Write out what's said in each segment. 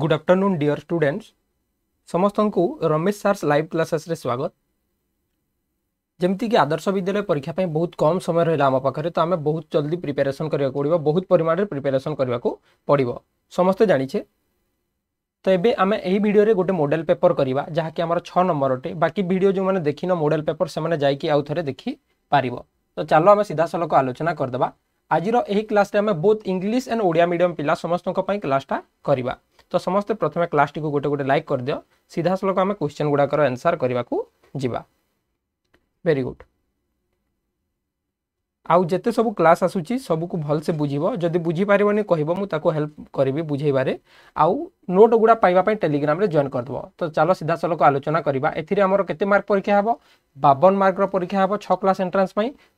Good afternoon dear students समस्त को Ramesh SARS live classes रे स्वागत जमीक आदर्श विद्यालय परीक्षापी बहुत कम समय रहा आम पाखे तो आम बहुत जल्दी प्रिपेरेसन करवाक पड़ा बहुत परिमाण में प्रिपेरेसन करवाक पड़ो समस्ते जाचे तो ये आम यही भिड में गोटे मोडेल पेपर करवा जहाँकि छः नंबर अटे बाकी भिड जो मैंने देखी न मोडेल पेपर से आउे देखिपार तो चलो आम सीधा साल आलोचना करदे आज क्लास में बहुत इंग्लीश एंड ओडिया मीडियम पिला समस्त क्लासटा करवा तो समस्ते प्रथम क्लास टी गोटे गोटे लाइक सीधा सल आम क्वेश्चन गुड़ाक एनसर करने को जीवा भेरी गुड आउ जेते सब क्लास आसूची सबको भलसे बुझीब जदि बुझी पारबनी मुझे हेल्प करी बुझेबार आउ नोट गुड़ा पाइबा टेलीग्राम रे जॉइन करदेव तो चलो सीधा सल आलोचना करवा एथिरे मार्क परीक्षा हे बावन मार्क परीक्षा हे छ क्लास एंट्रांस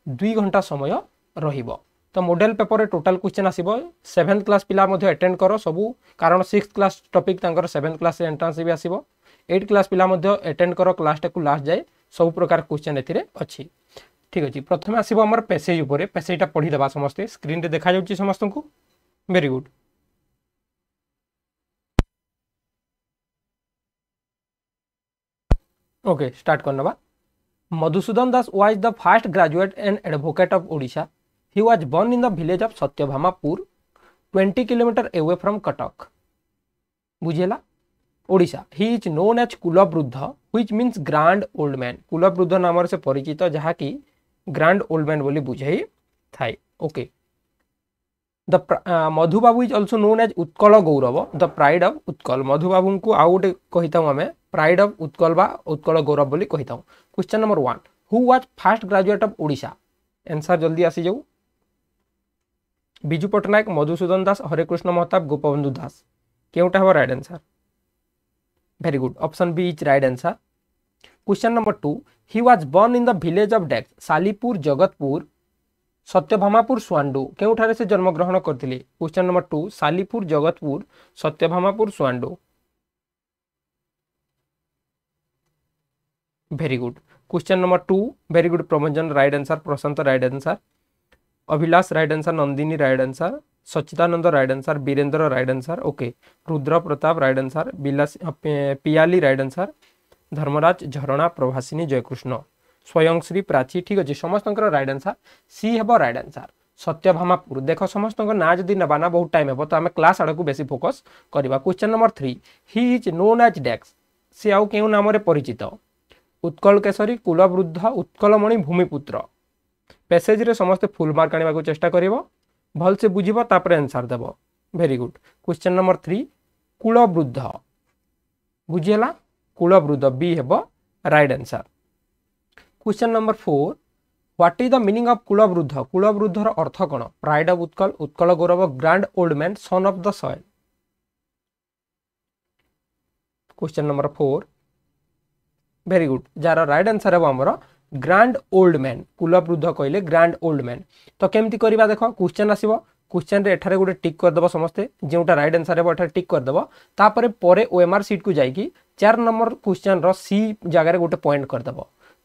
दुई घंटा समय रहिबो তো মডেল পেপরে টোটাল কোশ্চেন আসব সেভেন্থ ক্লাস পিলা আটেড কর সবু কারণ সিক্স ক্লাস টপিক তাঁর সেভেন্থ ক্লাসে এন্ট্রান্স বি আসব এইট ক্লাস পিলা আটেড কর ক্লাসটা লাস্ট যায় সবু প্রকার কোশ্চেন এর অছি ঠিক আছে প্রথমে আসব আমার প্যাসেজ উপরে প্যাসেজটা পড়িদেবা সমস্তে স্ক্রিনে দেখা যাচ্ছে সমস্ত ভেরি গুড ओके स्टार्ट करनवा Madhusudan Das was the first graduate and advocate of Odisha He was born in the village of Satyabhamapur, 20 kilometer away from Cuttack. बुझेला Odisha he is known as Kulabruddha which means grand old man କୁଲବୃଦ୍ଧ ନାମରେ ସେ ପରିଚିତ ଯାହାକି grand old man ବୋଲି ବୁଝାଇ ଥାଏ okay the Madhubabu is also known as Utkal Gourab the pride of Utkal ମଧୁବାବୁଙ୍କୁ ଆଉ ଗୋଟେ କହିଥାଉ ଆମେ ପ୍ରାଇଡ୍ ଅଫ୍ ଉତ୍କଳ ବା ଉତ୍କଳ ଗୌରବ ବୋଲି କହିଥାଉ question number one who was first graduate of Odisha answer ଜଲ୍ଦି ଆସିଯାଉ विजु ପଟ୍ଟନାୟକ मधुसूदन दास हरेकृष्ण महताब गोपबंधु दास କେଉଁଟା ହେବ right answer very good option B is right answer question number two he was born in the village of dash Salipur Jagatpur Satyabhamapur स्वांडू क्यों से जन्मग्रहण करते question number two Salipur Jagatpur Satyabhamapur स्वांडू very good question number two very good Pramojan right answer Prashant right answer Abhilash right answer Nandini right answer Sachchidanand right answer Birendra right answer okay Rudra Pratap right answer Bilas Piyali right answer Dharmaraj Jharana Prabhasini Jayakrishna Swayamshree Prachi ठीक अच्छे समस्त right answer C हे रईट आंसर सत्यभामापुर देख समस्त ना जब ना बहुत टाइम हे तो आम क्लास आड़ को बेस फोकस करवा question number three he is known as dash सी आउ के नाम परिचित उत्कल केशरी कुलवृद्ध उत्कलमणि भूमिपुत्र প্যাসেজরে সমস্তে ফুল মার্ক আনবাকে চেষ্টা করব ভালসে বুঝব তাপরে আনসার দেব very good question number three কূলবৃদ্ধ বুঝিলা কূলবৃদ্ধ বি হব right answer question number four what is the meaning of Kulabruddha কূলবৃদ্ধর অর্থ কোণ pride of Utkal Utkal Gourab grand old man son of the soil question number four very good যার right answer হব আমার ଗ୍ରାଣ୍ଡ ଓଲ୍ଡ ମ୍ୟାନ୍ କୁଲବୃଦ୍ଧ କହିଲେ ଗ୍ରାଣ୍ଡ ଓଲ୍ଡ ମ୍ୟାନ୍ ତ କେମିତି କରିବା ଦେଖ କ୍ୱେଶ୍ଚନ୍ ଆସିବ କ୍ୱେଶ୍ଚନ୍ରେ ଏଠାରେ ଗୋଟେ ଟିକ୍ କରିଦେବ ସମସ୍ତେ ଯେଉଁଟା ରାଇଟ୍ ଆନ୍ସର୍ ହେବ ଏଠାରେ ଟିକ୍ କରିଦେବ ତାପରେ ପରେ ଓ ଏମ୍ ଆର୍ ସିଟ୍କୁ ଯାଇକି ଚାରି ନମ୍ବର କ୍ୱେଶ୍ଚନ୍ର ସି ଜାଗାରେ ଗୋଟେ ପଏଣ୍ଟ କରିଦେବ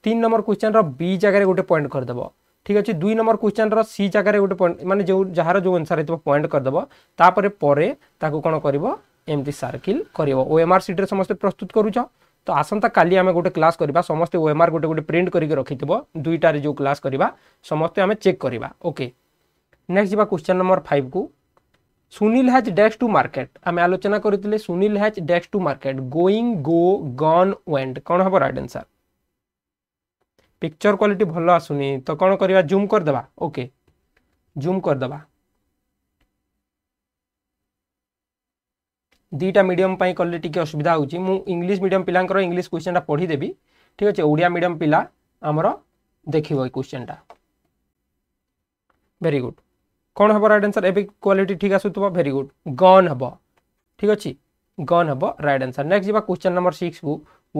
ତିନି ନମ୍ବର କ୍ୱେଶ୍ଚନ୍ର ବି ଜାଗାରେ ଗୋଟେ ପଏଣ୍ଟ କରିଦେବ ঠিক আছে দুই নম্বর কোশ্চেন্র সি জায়গায় গোটে পয়েন্ট মানে যে যার যে আনসার হয়ে পয়েন্ট করেদেব তাপরে পরে তাকে কোণ করব এমতি সার্কিল করব ও এমআর সিট্রে সমস্ত প্রস্তুত করুছ ତ ଆସନ୍ତାକାଲି ଆମେ ଗୋଟେ କ୍ଲାସ୍ କରିବା ସମସ୍ତେ ଓ ଏମ୍ ଆର୍ ଗୋଟେ ଗୋଟେ ପ୍ରିଣ୍ଟ କରିକି ରଖିଥିବ ଦୁଇଟାରେ ଯେଉଁ କ୍ଲାସ୍ କରିବା ସମସ୍ତେ ଆମେ ଚେକ୍ କରିବା ଓକେ ନେକ୍ସଟ ଯିବା କ୍ୱେଶ୍ଚନ୍ ନମ୍ବର ଫାଇଭକୁ Sunil has dash to market ଆମେ ଆଲୋଚନା କରିଥିଲେ Sunil has dash to market going go gone went କ'ଣ ହେବ ରାଇଟ୍ ଆନ୍ସର୍ ପିକ୍ଚର କ୍ୱାଲିଟି ଭଲ ଆସୁନି ତ କ'ଣ କରିବା ଜୁମ୍ କରିଦେବା ଓକେ ଜୁମ୍ କରିଦେବା দুইটা মিডিয়াম পাই কলে টিকি অসুবিধা হচ্ছে মু ইংলিশ মিডিয়াম পিলাঙ্কর ইংলিশ কোশ্চেনটা পড়িদেবি ঠিক আছে ওড়িয়া মিডিয়াম পিলা আমার দেখিব এই কোশ্চেনটা ভেরি গুড কোণ হব রাইট আনসার এবে কোয়ালিটি ঠিক আসুথব ভেরি গুড গন হব ঠিক আছে গন হব রাইট আনসার নেক্সট যা কোশ্চেন নম্বর সিক্স কু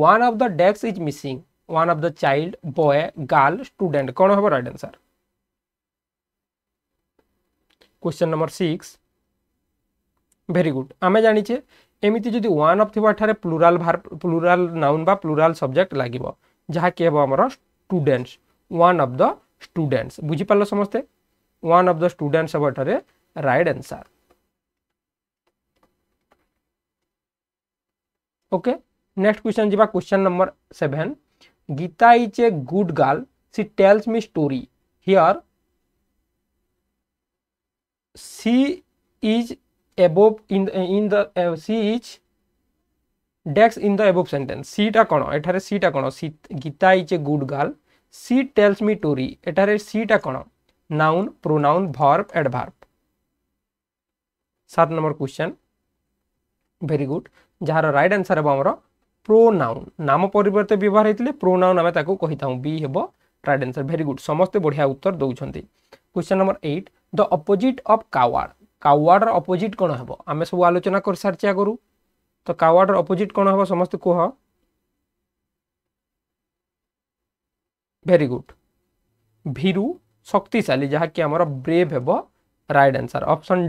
one of the desk is missing one of the child boy girl student কোণ হব right answer question number six very good आम जाचे एमती जी वन अफ थे प्लूराल भार प्लूराल नाउन प्लूराल सब्जेक्ट लगे जहाँकि हम आम students one of the students बुझिपाल समस्ते वन अफ द स्टूडेन्ट्स हम ये right answer okay next question ji question number seven Gita is a good girl she tells me story here she is above इन uh, in the uh, she is Dex in the above sentence. कौन एठारे she टा कौन Gita is a good girl she tells me story read एठारे she टा कौन noun pronoun verb adverb सात number question very good जार रईट आनसर हम आमर प्रोनाउन नाम पर व्यवहार होते प्रोनाउन आम कही था बी हे रईट आनसर भेरी गुड समस्ते बढ़िया उत्तर दौरान question number eight the opposite of coward কাওয়ার্ডর অপোজিট কোণ হব আমি সব আলোচনা করে সারিছি আগর তো কাওয়ার্ডর অপোজিট কোণ হব সমস্ত কুহ ভেরি গুড ভীরু শক্তিশালী যা কি আমার ব্রেভ হব right answer option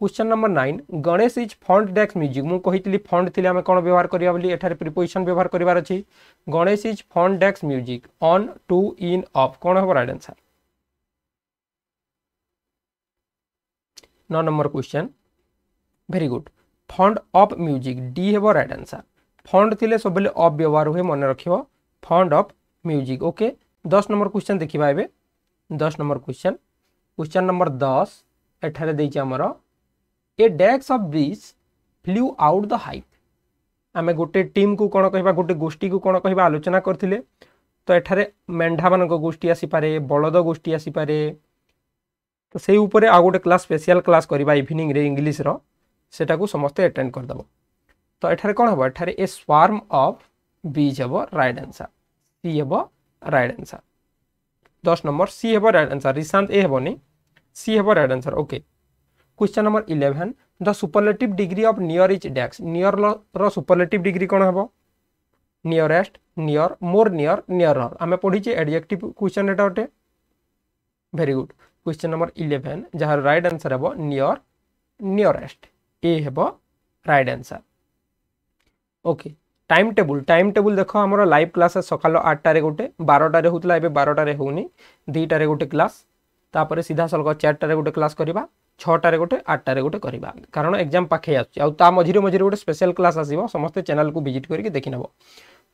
question number nine Ganesh is fond dash music मुझे फंड थी आम कौन व्यवहार करा एठार प्रिपोजिशन व्यवहार करार अच्छी Ganesh is fond dash music on to in of कौन हम रईट आंसर नौ number question very good fond of music D ହେବ ରାଇଟ୍ ଆନ୍ସର୍ ଫଣ୍ଡ ଥିଲେ ସବୁବେଳେ ଅଫ୍ ବ୍ୟବହାର ହୁଏ ମନେ ରଖିବ ଫଣ୍ଡ ଅଫ୍ ମ୍ୟୁଜିକ୍ ଓକେ ଦଶ ନମ୍ବର କ୍ୱେଶ୍ଚନ୍ ଦେଖିବା ଏବେ ଦଶ ନମ୍ବର କ୍ୱେଶ୍ଚନ୍ କ୍ୱେଶ୍ଚନ୍ ନମ୍ବର ଦଶ ଏଠାରେ ଦେଇଛି ଆମର a dash of birds flew out the height ଆମେ ଗୋଟେ ଟିମ୍କୁ କ'ଣ କହିବା ଗୋଟେ ଗୋଷ୍ଠୀକୁ କ'ଣ କହିବା ଆଲୋଚନା କରିଥିଲେ ତ ଏଠାରେ ମେଣ୍ଢାମାନଙ୍କ ଗୋଷ୍ଠୀ ଆସିପାରେ ବଳଦ ଗୋଷ୍ଠୀ ଆସିପାରେ তো সেই উপরে আউ গোটে ক্লাস স্পেশাল ক্লাস করা ইভিনিংরে ইংলিশর সেটা সমস্ত एटेड करदेव तो এখানে कौन হব এখানে এ স্ওয়ার্ম অফ बीज हे रईट आंसर सी हे रईट आंसर दस नंबर सी हे रईट आंसर रिशांत ए हेनी सी हे right answer okay question number eleven the superlative degree of near is dash near superlative degree कौन हम nearest near more near near आम पढ़ी adjective question एटा गोटे very good question number eleven जार right answer हे near nearest A हे right answer okay time table time table देख आम लाइव क्लास सकाल आठटे गोटे बारटार होता ए बारटार होनी दुईटार गोटे क्लास तापर सीधा सलख चारटार गोटे क्लास करवा ছটার গোটে আটটার গোটে করা কারণ এক্সাম পাখে আসছে আউ তা মঝিরে মঝিরে গোটে স্পেশাল ক্লাস আসব সমস্ত চ্যানেলকে ভিজিট করি দেখি নেব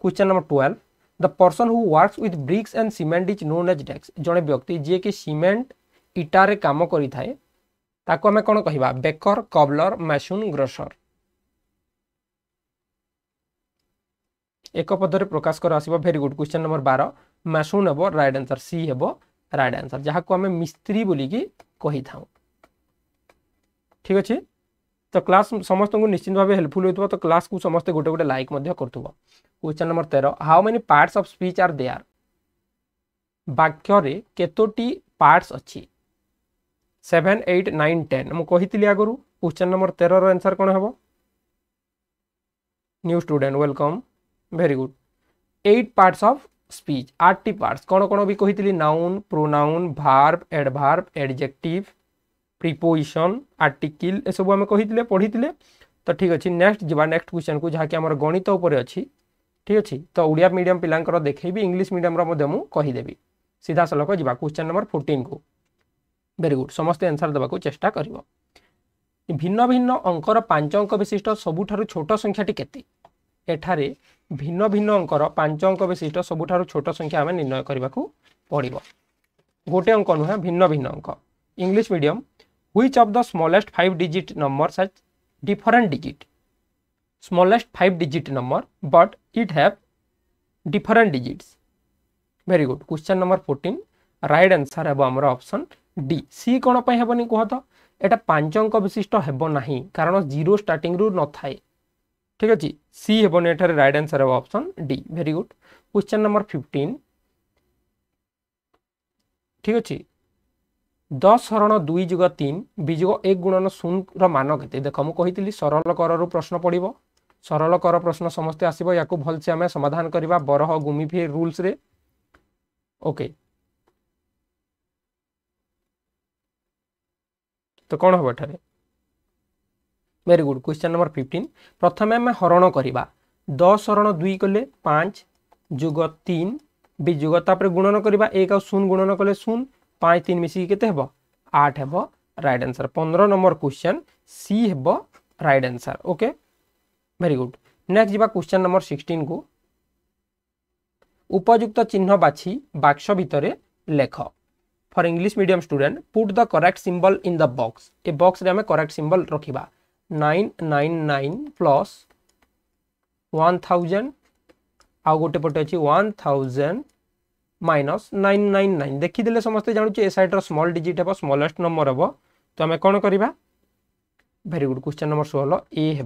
question number twelve the person who works with bricks and cement is known as dash জনে ব্যক্তি যিয়ে কি সিমেন্ট इटारे कम करें कौन कह बेकर कबलर मैसून ग्रसर एक पदर प्रकाश कर भेरी गुड क्वेश्चन नंबर बार मैसून हे रईट आंसर सी हे रईट आंसर जहाँ को आम मिस्त्री बोलिकी था ठीक अच्छे तो क्लास समस्त निश्चित भाव हेल्पफुल हो तो क्लास को समस्त गोटे गोटे लाइक कर क्वेश्चन नंबर तेरह how many parts of speech are there वाक्य केतोटी पार्टस अच्छी सेभेन एट नाइन टेन मुझी आगुरी क्वेश्चन नंबर तेरह आंसर कौन हम new student welcome very good eight parts of speech आठ टी पार्टस कौन कौन भी कही noun pronoun verb adverb adjective preposition article एसबू आम कही पढ़ी तो ठीक अच्छे नेक्स्ट जी नेक्स्ट क्वेश्चन को जहाँकि आम गणित उपर अच्छी ठीक अच्छे तो ओडिया मीडियम पिलांर देखी इंग्लीश मीडियम कहीदेवी सीधा सलख जी क्वेश्चन नंबर फोर्टन को ভেরি গুড সমস্ত আনসার দেওয়া চেষ্টা করব ভিন্ন ভিন্ন অঙ্কর পাঁচ অঙ্ক বিশিষ্ট সবুঠার ছোট সংখ্যাটি কেতে এঠারে ভিন্ন ভিন্ন অঙ্কর পাঁচ অঙ্ক বিশিষ্ট সবুঠার ছোট সংখ্যা আমি নির্ণয় করা পড়ব গোটে অঙ্ক নুহে ভিন্ন ভিন্ন অঙ্ক English medium which of the smallest five digit number সাজ different digit smallest 5 digit number but it have different digits very good question number 14 right answer above our option D C কোণ পাই হেবনি কুহ তো এটা পাঁচ অঙ্ক বিশিষ্ট হব না কারণ জিরো স্টার্টিং রু নথায়ে ঠিক আছে সি হেবনি এখানে রাইট আনসার হব option D very good question number fifteen ঠিক আছে দশ হরণ দুই যুগ তিন বিযোগ এক গুণন শূন্যর মান কেতে দেখ মু সরল করর প্রশ্ন পড়ব সরল কর প্রশ্ন সমস্তে আসব ইয়াকু ভালসে আমি সমাধান করা বরহ গুমি ফি ওকে ତ କ'ଣ ହେବ ଏଠାରେ very good question number fifteen ପ୍ରଥମେ ଆମେ ହରଣ କରିବା ଦଶ ହରଣ ଦୁଇ କଲେ ପାଞ୍ଚ ଯୁଗ ତିନି ବି ଯୁଗ ତାପରେ ଗୁଣନ କରିବା ଏକ ଆଉ ଶୂନ ଗୁଣନ କଲେ ଶୂନ ପାଞ୍ଚ ତିନି ମିଶିକି କେତେ ହେବ ଆଠ ହେବ ରାଇଟ୍ ଆନ୍ସର ପନ୍ଦର ନମ୍ବର କ୍ୱେଶ୍ଚନ୍ ସି ହେବ right answer okay very good next ଯିବା କ୍ୱେଶ୍ଚନ୍ ନମ୍ବର ସିକ୍ସଟିନ୍କୁ ଉପଯୁକ୍ତ ଚିହ୍ନ ବାଛି ବାକ୍ସ ଭିତରେ ଲେଖ for English medium student put the correct symbol in the box a box आम करेक्ट सिंबल रखा nine nine nine plus one thousand आउ गोटे पटे अच्छी one thousand minus nine nine nine देखीदे समस्त जानूचे ए सैड्र स्मल डिजिट हे स्मलेट नंबर हे तो आम कौन करवा भेरी गुड क्वेश्चन नंबर षोहल ए हे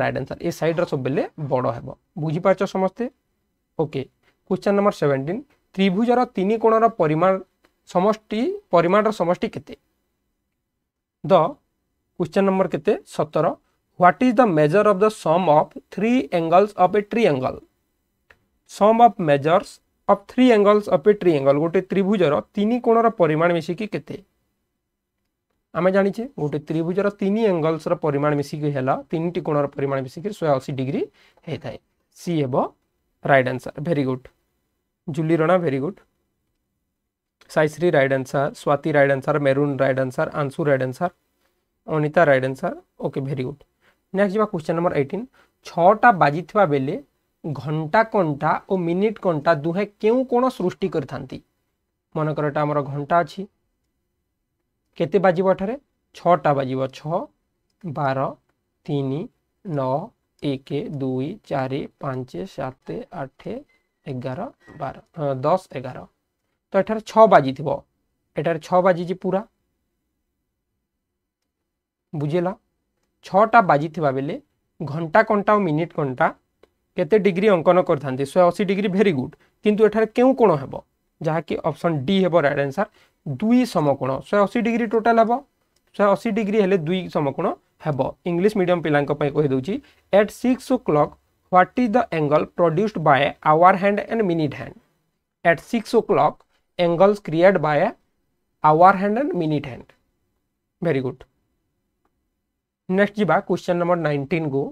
रईट आंसर ए सैड्र सब बेले बड़ हे बुझिपार समस्ते ओके क्वेश्चन नंबर सेवेन्टीन त्रिभुजर तीन कोणर परिमाण সমষ্টি পরিমাণর সমষ্টি কেতে দ কোশ্চেন নম্বর কেতে সতের what is the measure of the sum of three angles of a triangle sum of measures of three angles of a triangle গোটে ত্রিভুজর তিন কোণর পরিমাণ মিশিকি কেতে আমি জাঁচে গোটে ত্রিভুজর তিন এঙ্গলসর পরিমাণ মিশিকি হল তিনটি কোণর পরিমাণ মিশিকি শহে অশী ডিগ্রি হয়ে থাকে সি হব right answer very good Juli Rana very good Saishree right answer Swati right answer Merun right answer Anshu right answer Anita right answer okay very good next जब क्वेश्चन नंबर एटीन छटा बाजी बेले घंटा कंटा और मिनिट कंटा दुहे क्यों सृष्टि कर मन कर घंटा अच्छी ଅଛି କେତେ ବାଜିବ ଏଠାରେ ଛଅଟା ବାଜିବ ଛଅ ବାର ତିନି ନଅ ଏକ ଦୁଇ ଚାରି ପାଞ୍ଚ ସାତ ଆଠ ଏଗାର ବାର ଦଶ ତ ଏଠାରେ ଛଅ ବାଜିଥିବ ଏଠାରେ ଛଅ ବାଜିଛି ପୁରା ବୁଝିଲା ଛଅଟା ବାଜିଥିବା ବେଳେ ଘଣ୍ଟା କଣ୍ଟା ଆଉ ମିନିଟ୍ କଣ୍ଟା କେତେ ଡିଗ୍ରୀ ଅଙ୍କନ କରିଥାନ୍ତି ଶହେ ଅଶୀ ଡିଗ୍ରୀ ଭେରି ଗୁଡ୍ କିନ୍ତୁ ଏଠାରେ କେଉଁ କୋଣ ହେବ ଯାହାକି ଅପସନ୍ ଡି ହେବ ରାଇଟ୍ ଆନ୍ସର୍ ଦୁଇ ସମକୋଣ ଶହେ ଅଶୀ ଡିଗ୍ରୀ ଟୋଟାଲ୍ ହେବ ଶହେ ଅଶୀ ଡିଗ୍ରୀ ହେଲେ ଦୁଇ ସମକୋଣ ହେବ ଇଂଲିଶ ମିଡ଼ିୟମ୍ ପିଲାଙ୍କ ପାଇଁ କହିଦେଉଛି at six o'clock what is the angle produced by hour hand and minute hand at six o'clock angles created by a hour hand and minute hand very good next जी question number nineteen को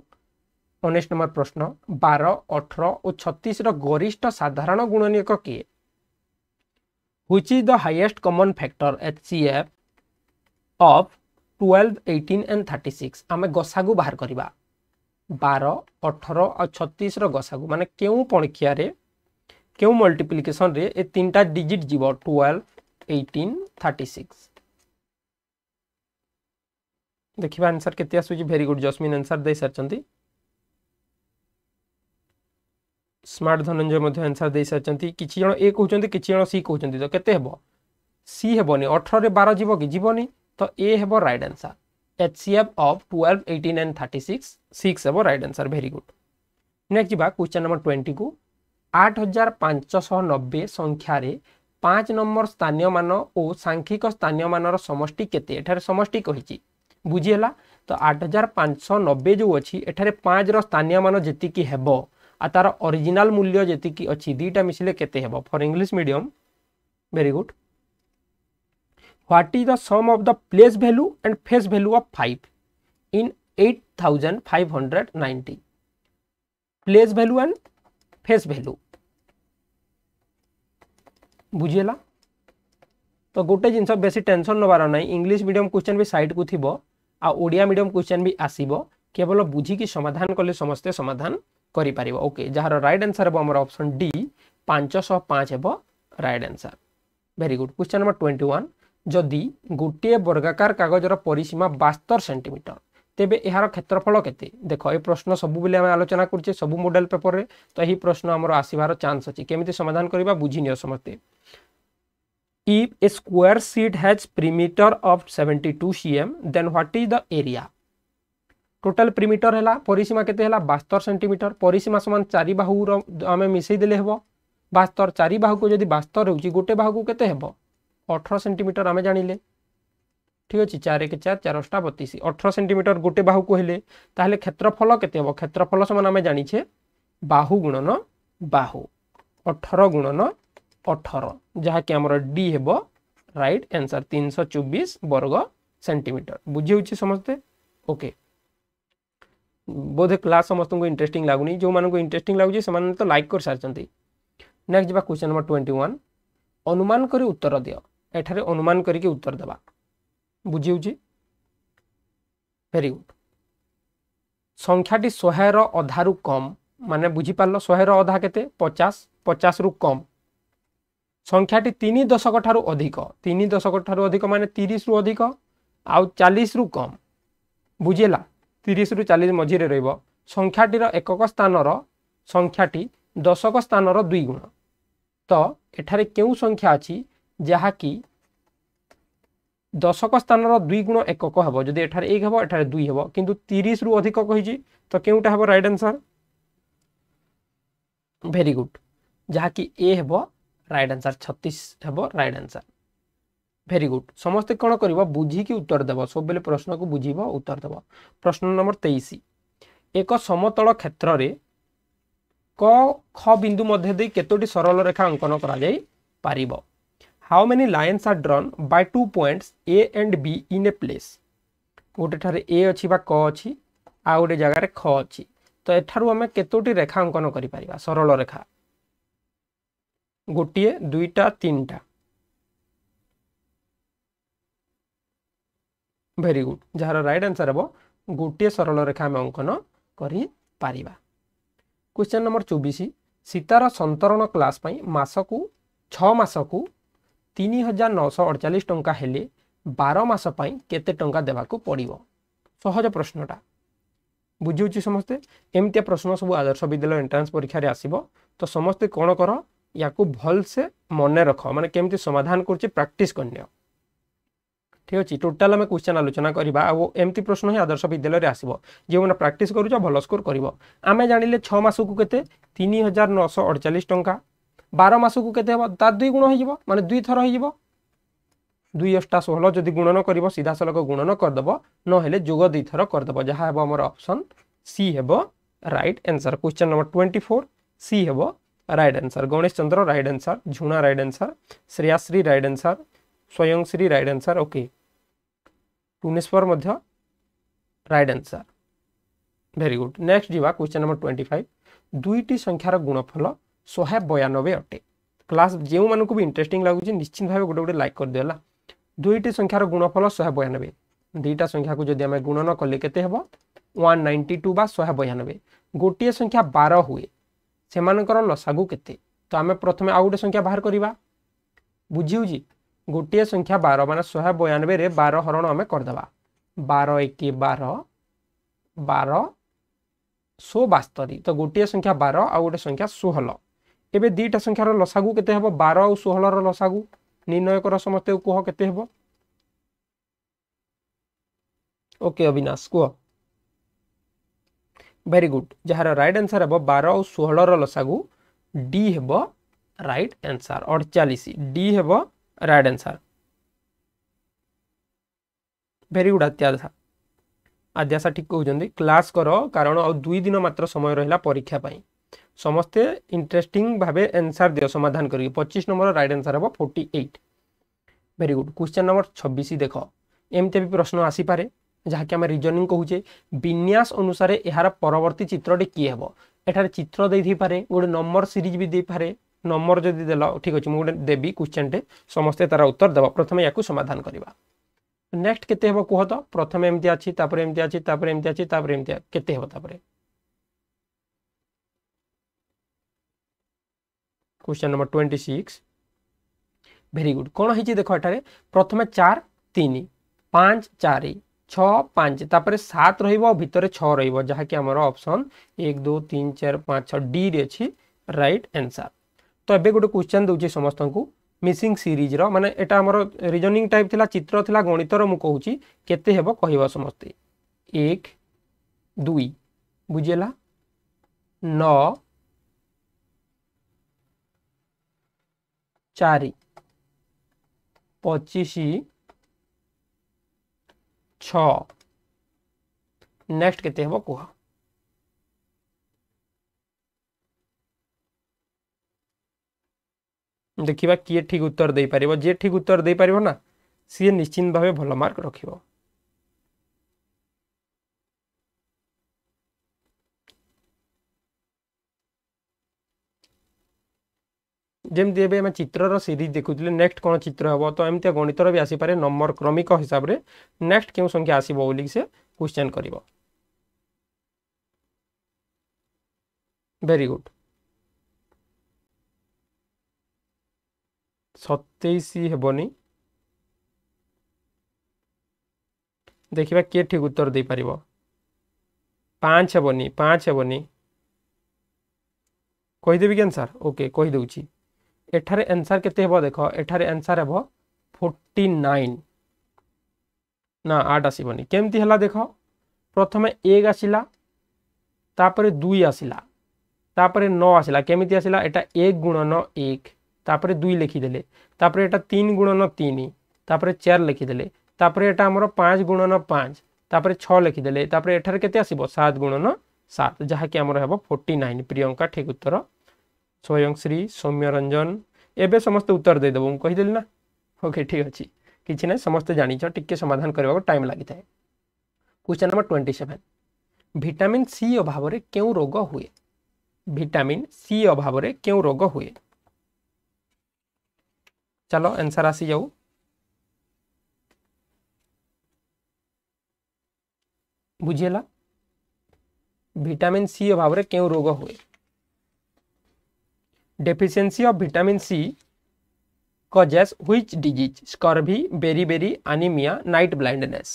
उन्नीस number प्रश्न बार अठर और छत्तीस गरिष्ठ साधारण गुणनियक किए which common factor H C F of of 12, and thirty six आम गसा बाहर करवा बार अठर और छत्तीस गसा मान क्यों परीक्षार কেউ মল্টিপ্লিকেসন রে এ তিনটা ডিজিট যাব টুয়েলভ এইটিন থার্টি সিক্স देखा आंसर के भेरी गुड जस्मिन आंसर दे सारी स्मार्ट धनंजय आंसर दे सारी कि जन ए कहते कि जन सी कहते तो के सी हेनी अठर बार जीव कि जीवनी तो ए हे right answer H C F of twelve eighteen and thirty six six हे right answer very good next जी क्वेश्चन नंबर ट्वेंटी को আট হাজার পাঁচশহ নবে সংখ্যার পাঁচ নম্বর স্থানীয় মান ও সাংখ্যিক স্থানীয় মানর সমষ্টি কেতে এখানে সমষ্টি বুঝি হল তো আট হাজার পাঁচশ নবে যে অছি এখানে পাঁচর স্থানীয় মান যেত হব আর তার অরিজিনাল মূল্য যেত অছি দুইটা মিশিলে কেতে হব for English medium very good what is the sum of the place value and face value of five in eight thousand five hundred ninety place value and face value বুঝিলা ତ ଗୋଟେ ଜିନିଷ ବେଶୀ ଟେନସନ୍ ନେବାର ନାହିଁ ଇଂଲିଶ ମିଡ଼ିୟମ୍ କ୍ୱେଶ୍ଚନ୍ ବି ସାଇଡ଼୍କୁ ଥିବ ଆଉ ଓଡ଼ିଆ ମିଡ଼ିୟମ୍ କ୍ୱେଶ୍ଚନ୍ ବି ଆସିବ କେବଳ ବୁଝିକି ସମାଧାନ କଲେ ସମସ୍ତେ ସମାଧାନ କରିପାରିବ ଓକେ ଯାହାର ରାଇଟ୍ ଆନ୍ସର୍ ହେବ ଆମର ଅପସନ୍ ଡି ପାଞ୍ଚଶହ ପାଞ୍ଚ ହେବ right answer very good question number twenty one ଯଦି ଗୋଟିଏ ବର୍ଗାକାର କାଗଜର ପରିସୀମା ବାସ୍ତର ସେଣ୍ଟିମିଟର तेज यार क्षेत्रफल के देख ये प्रश्न सबू आलोचना करे सब मोडेल पेपर में तो यही प्रश्न आम आसवर चान्स अच्छी केमी समाधान करवा बुझी समस्ते if a square sheet has perimeter of seventy two C M then what is the area total perimeter है परिसीमा के बास्तर सेन्टीमिटर परिसीमा सामान चारि बाहू रमें मिसईदे हे बास्तर चारि बाहू को जब बास्तर हो गोटे बाहू को अठर सेमिटर आम जान लें ঠিক আছে চার এক চার চার অষ্টা বতিশ অঠর সেটিমিটর গোটে বাহুকু হলে তাহলে ক্ষেত্রফল কেতে হব ক্ষেত্রফল সমান আমি জানিছে বাহু গুণন বাহু অঠর গুণন অঠর যাকি আমার ডি হব রাইট আনসার তিনশো চব্বিশ বর্গ সেটিমিটর বুঝি হচ্ছে সমস্তে ওকে ବୋଧେ କ୍ଲାସ୍ ସମସ୍ତଙ୍କୁ ଇଣ୍ଟରେଷ୍ଟିଂ ଲାଗୁନି ଯେଉଁମାନଙ୍କୁ ଇଣ୍ଟରେଷ୍ଟିଂ ଲାଗୁଛି ସେମାନେ ତ ଲାଇକ୍ କରିସାରିଛନ୍ତି ନେକ୍ସଟ ଯିବା କ୍ୱେଶ୍ଚନ୍ ନମ୍ବର ଟ୍ୱେଣ୍ଟି ୱାନ୍ ଅନୁମାନ କରି ଉତ୍ତର ଦିଅ ଏଠାରେ ଅନୁମାନ କରିକି ଉତ୍ତର ଦେବା বুঝিউছি ভেরি গুড সংখ্যাটি শহের অধারু কম মানে বুঝিপারল শহের অধা কেতে পচাশ পচাশরু কম সংখ্যাটি তিনি দশক ঠারু অধিক তিনি দশক ঠারু অধিক মানে তিরিশরু অধিক আউ চালিশরু কম বুঝিলা তিরিশরু চালিশ মঝিরে রহব সংখ্যাটির একক স্থানর সংখ্যাটি দশক স্থানর দুই গুণ তো এখানে কেউ সংখ্যা অছি যাকি দশক স্থানর দুই গুণ একক হব যদি এঠার এক হব এঠার দুই হব কিন্তু তিরিশ রু অধিক কহিছি তো কেউটা হব রাইট আনসার ভেরি গুড যাকি এ হব রাইট আনসার ছত্রিশ হব রাইট আনসার ভেরি গুড সমস্তে কোণ করব বুঝিকি উত্তর দেব সবুলে প্রশ্নকে বুঝিব উত্তর দেব প্রশ্ন নম্বর তেইশ এক সমতল ক্ষেত্রে ক খ বিন্দু মধ্যে দিয়ে কতোটি সরলরেখা অঙ্কন করা যাই পারিব how many lines are drawn by two points A and B in a place? ଗୋଟେ ଠାରେ ଏ ଅଛି ବା କ ଅଛି ଆଉ ଗୋଟେ ଜାଗାରେ ଖ ଅଛି ତ ଏଠାରୁ ଆମେ କେତୋଟି ରେଖା ଅଙ୍କନ କରିପାରିବା ସରଳ ରେଖା ଗୋଟିଏ ଦୁଇଟା ତିନିଟା ଭେରି ଗୁଡ୍ ଯାହାର ରାଇଟ୍ ଆନ୍ସର୍ ହେବ ଗୋଟିଏ ସରଳ ରେଖା ଆମେ ଅଙ୍କନ କରିପାରିବା କ୍ୱେଶ୍ଚନ୍ ନମ୍ବର ଚବିଶ ସୀତାର ସନ୍ତରଣ କ୍ଲାସ୍ ପାଇଁ ମାସକୁ ଛଅ ମାସକୁ ତିନି ହଜାର ନଅଶହ ଅଡ଼ଚାଳିଶ ଟଙ୍କା ହେଲେ ବାର ମାସ ପାଇଁ କେତେ ଟଙ୍କା ଦେବାକୁ ପଡ଼ିବ ସହଜ ପ୍ରଶ୍ନଟା ବୁଝିଉଛି ସମସ୍ତେ ଏମିତିଆ ପ୍ରଶ୍ନ ସବୁ ଆଦର୍ଶ ବିଦ୍ୟାଳୟ ଏଣ୍ଟ୍ରାନ୍ସ ପରୀକ୍ଷାରେ ଆସିବ ତ ସମସ୍ତେ କ'ଣ କର ୟାକୁ ଭଲସେ ମନେ ରଖ ମାନେ କେମିତି ସମାଧାନ କରୁଛି ପ୍ରାକ୍ଟିସ୍ କରିନିଅ ଠିକ୍ ଅଛି ଟୋଟାଲ୍ ଆମେ କ୍ୱେଶ୍ଚନ୍ ଆଲୋଚନା କରିବା ଆଉ ଏମିତି ପ୍ରଶ୍ନ ହିଁ ଆଦର୍ଶ ବିଦ୍ୟାଳୟରେ ଆସିବ ଯେଉଁମାନେ ପ୍ରାକ୍ଟିସ୍ କରୁଛ ଭଲ ସ୍କୋର କରିବ ଆମେ ଜାଣିଲେ ଛଅ ମାସକୁ କେତେ ତିନି ହଜାର ନଅଶହ ଅଡ଼ଚାଳିଶ ଟଙ୍କା बार मस को के दुई गुण हो मानते दुई थर हो दुई अष्टा षोह जब गुणन कर सीधा साल गुणन करदेव नोग दुई थर करदेव जहाँ हम आम अप्सन सी हे right answer question number twenty four C हे right answer Ganesh Chandra right answer Jhuna right answer Shreyashree right answer Swayamshree right answer okay Tuneshwar मध्य right answer very good next जी क्वेश्चन नंबर ट्वेंटी फाइव दुईट संख्यार गुणफल ଶହେ ବୟାନବେ ଅଟେ କ୍ଲାସ୍ ଯେଉଁମାନଙ୍କୁ ବି ଇଣ୍ଟରେଷ୍ଟିଂ ଲାଗୁଛି ନିଶ୍ଚିତ ଭାବେ ଗୋଟେ ଗୋଟେ ଲାଇକ୍ କରିଦିଅ ହେଲା ଦୁଇଟି ସଂଖ୍ୟାର ଗୁଣଫଳ ଶହେ ବୟାନବେ ଦୁଇଟା ସଂଖ୍ୟାକୁ ଯଦି ଆମେ ଗୁଣନ କଲେ କେତେ ହେବ ୱାନ୍ ନାଇଣ୍ଟି ଟୁ ବା ଶହେ ବୟାନବେ ଗୋଟିଏ ସଂଖ୍ୟା ବାର ହୁଏ ସେମାନଙ୍କର ଲସାଗୁ କେତେ ତ ଆମେ ପ୍ରଥମେ ଆଉ ଗୋଟେ ସଂଖ୍ୟା ବାହାର କରିବା ବୁଝି ହେଉଛି ଗୋଟିଏ ସଂଖ୍ୟା ବାର ମାନେ ଶହେ ବୟାନବେରେ ବାର ହରଣ ଆମେ କରିଦେବା ବାର ଏକେ ବାର ବାର ଷୋବାସ୍ତରୀ ତ ଗୋଟିଏ ସଂଖ୍ୟା ବାର ଆଉ ଗୋଟେ ସଂଖ୍ୟା ଷୋହଳ एवं दुटा संख्यार लसागु के बार षोह लसागु निर्णय कर समस्त कह के ओके अविनाश कह भेरी गुड जार रईट आनसर हम बार षोह लसागु डी हम रईट आनसर अड़चाश डी हम रईट आनसर भेरी गुड आद्यासा आद्यासा ठीक कहते क्लास कर कारण आई दिन मात्र समय रहा परीक्षापी ସମସ୍ତେ ଇଣ୍ଟରେଷ୍ଟିଂ ଭାବେ ଆନ୍ସର୍ ଦିଅ ସମାଧାନ କରିକି ପଚିଶ ନମ୍ବର ରାଇଟ୍ ଆନ୍ସର୍ ହେବ forty eight very good question number ছবিশ দেখ এমতি বি প্রশ্ন আসিপারে যাকে আমি রিজনিং কুচে বিন্যাস অনুসারে এর পরবর্তী চিত্রটি কি হব এটার চিত্র দিয়ে গোটে নম্বর সিরিজ বি দিয়ে নম্বর যদি দেল ঠিক আছে গোটে দেবি কোশ্চেনটে সমস্তে তার উত্তর দেব প্রথমে ইয়াকু সমাধান করা নেক্সট কেতে হব কুহ তো প্রথমে এমতি আছে তাপরে এমতি আছে তাপরে এমতি আছে তাপরে এমতি কেতে হব তাপরে question number twenty six very good कौन हो देख एठार प्रथम चार तीन पाँच चार छः पाँच तापर सात रितर छ रहा आमर ऑप्शन एक दो तीन चार पाँच छः डी अच्छी रईट एनसर तो ये गोटे क्वेश्चन दूसरे समस्त को मिसिंग सीरीज मानने यहाँ आम रिजनिंग टाइप थी चित्र थी गणितर मुझे कहूँ केते हे कह समस्ते एक दुई बुझेगा नौ चार पचिश नेक्स्ट के कह देखा किए ठीक उत्तर दे पार जे ठीक उत्तर दे पार ना सी निश्चिंत भाव भल मार्क रखा ଯେମିତି ଏବେ ଆମେ ଚିତ୍ରର ସିରିଜ୍ ଦେଖୁଥିଲେ ନେକ୍ସଟ କ'ଣ ଚିତ୍ର ହେବ ତ ଏମିତିଆ ଗଣିତର ବି ଆସିପାରେ ନମ୍ବର କ୍ରମିକ ହିସାବରେ ନେକ୍ସଟ କେଉଁ ସଂଖ୍ୟା ଆସିବ ବୋଲିକି ସେ କ୍ୱେଶ୍ଚନ୍ କରିବ ଭେରି ଗୁଡ୍ ସତେଇଶ ହେବନି ଦେଖିବା କିଏ ଠିକ୍ ଉତ୍ତର ଦେଇପାରିବ ପାଞ୍ଚ ହେବନି ପାଞ୍ଚ ହେବନି କହିଦେବି କେନ୍ ସାର୍ ଓକେ କହିଦେଉଛି एठार एनसर के देख एठार एनसर हम फोर्टी नाइन ना आठ आसबनी केमती है देख प्रथम एक आसला दुई आसला तापर न आसला केमी आसला एटा एक गुण न एक तापर दुई लिखीदे एटा तीन गुण न तीन तापर चार लिखीदे एटा आम पाँच गुण न पाँच तापर छ लिखीदे एठार के सात गुण न सात जहाँकि फोर्टी नाइन प्रियंका ठीक उत्तर ସ୍ୱୟଂଶ୍ରୀ ସୌମ୍ୟରଞ୍ଜନ ଏବେ ସମସ୍ତେ ଉତ୍ତର ଦେଇଦେବ ମୁଁ କହିଦେଲି ନା ଓକେ ଠିକ୍ ଅଛି କିଛି ନାହିଁ ସମସ୍ତେ ଜାଣିଛ ଟିକେ ସମାଧାନ କରିବାକୁ ଟାଇମ୍ ଲାଗିଥାଏ question number twenty seven vitamin C ଅଭାବରେ କେଉଁ ରୋଗ ହୁଏ ଭିଟାମିନ୍ ସି ଅଭାବରେ କେଉଁ ରୋଗ ହୁଏ ଚାଲ ଆନ୍ସର୍ ଆସିଯାଉ ବୁଝିହେଲା ଭିଟାମିନ୍ ସି ଅଭାବରେ କେଉଁ ରୋଗ ହୁଏ deficiency of vitamin C causes which disease? Scurvy, beriberi, anemia, night blindness.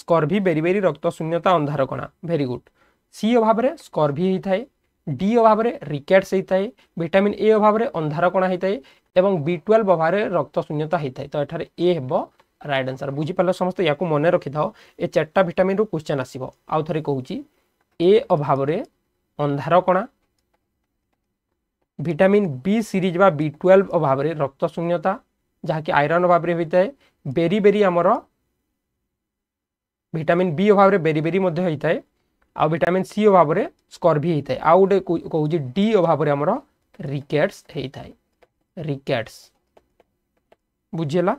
Scurvy beriberi ରକ୍ତ ଶୂନ୍ୟତା ଅନ୍ଧାର କଣା ଭେରି ଗୁଡ୍ ସି ଅଭାବରେ ସ୍କର୍ଭି ହୋଇଥାଏ ଡି ଅଭାବରେ ରିକେଟ୍ସ ହୋଇଥାଏ ଭିଟାମିନ୍ ଏ ଅଭାବରେ ଅନ୍ଧାର କଣା ହୋଇଥାଏ ଏବଂ ବି ଟୁଏଲ୍ଭ ଅଭାବରେ ରକ୍ତ ଶୂନ୍ୟତା ହୋଇଥାଏ ତ ଏଠାରେ ଏ ହେବ ରାଇଟ୍ ଆନ୍ସର୍ ବୁଝିପାରିଲ ସମସ୍ତେ ୟାକୁ ମନେ ରଖିଥାଅ ଏ ଚାରିଟା ଭିଟାମିନ୍ରୁ କ୍ୱେଶ୍ଚନ୍ ଆସିବ ଆଉ ଥରେ କହୁଛି ଏ ଅଭାବରେ ଅନ୍ଧାର କଣା ভিটামিন বি সিরিজ বা বি টুয়েলভ অভাবে রক্তশূন্যতা ଯାହାକି ଆଇରନ୍ ଅଭାବରେ ହୋଇଥାଏ ବେରି ବେରି ଆମର ଭିଟାମିନ୍ ବି ଅଭାବରେ ବେରି ବେରି ମଧ୍ୟ ହୋଇଥାଏ ଆଉ ଭିଟାମିନ୍ ସି ଅଭାବରେ ସ୍କର୍ଭି ହୋଇଥାଏ ଆଉ ଗୋଟେ କହୁଛି ଡି ଅଭାବରେ ଆମର ରିକେଟ୍ସ ହୋଇଥାଏ ରିକେଟ୍ସ ବୁଝିହେଲା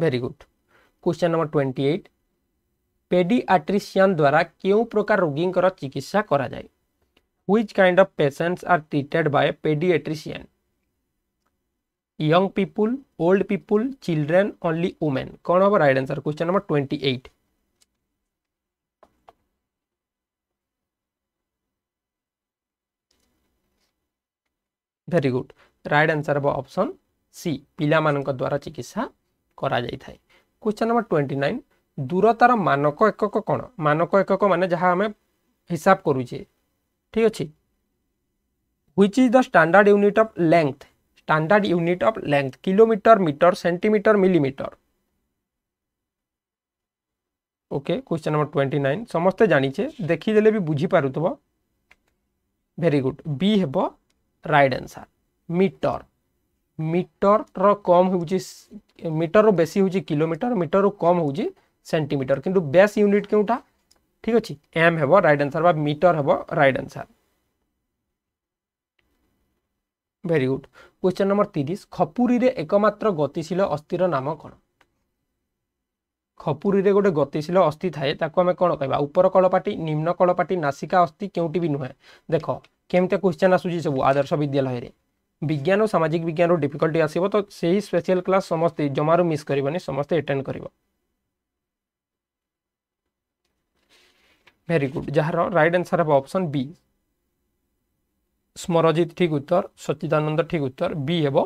very good question number twenty eight pediatrician ଦ୍ୱାରା କେଉଁ ପ୍ରକାର ରୋଗୀଙ୍କର ଚିକିତ୍ସା କରାଯାଏ which kind of patients are treated by a pediatrician young people old people children only women kon hobo right answer question number 28 very good right answer hobo option c pila mananka dwara chikitsa kara jai thai question number 29 দূরতার মানক একক কোণ মানক একক মানে যাহা আমি হিসাব করুছে ठीक अच्छे which is the standard unit of length standard unit of length kilometre metre centimetre millimetre okay question number twenty nine समस्ते जाचे देखीदे भी बुझीपार भेरी गुड बी हे रईट आंसर मीटर मीटर रम हो मीटर रेसी हूँ किलोमीटर मीटर रु कम हो सेमिटर कितु बेस यूनिट क्योंटा ঠিক আছে এম হব রাইট আনসার বা মিটর হব right answer very good question number তিরিশ খপুরীরে একমাত্র গতিশীল অস্থির নাম কোণ খপুরীরে গোটে গতিশীল অস্থি থাকে তাকে আমি কোণ কহবা উপর কলপাটি নিম্ন কলপাটি নাসিকা অস্থি কেউটি বি নুহে দেখ কেমিটা কোশ্চেন আসুচি সবু আদর্শ বিদ্যালয়ের বিজ্ঞান ও সামাজিক বিজ্ঞানর ডিফিকল্টি আসব তো সেই স্পেশাল ক্লাস সমস্তে জমারু মিস করবনি সমস্তে এটেন্ড করবে ভেরি গুড যার রাইট আনসার হবে অপশন বি স্মরজিৎ ঠিক উত্তর সচিদানন্দ ঠিক উত্তর বি হব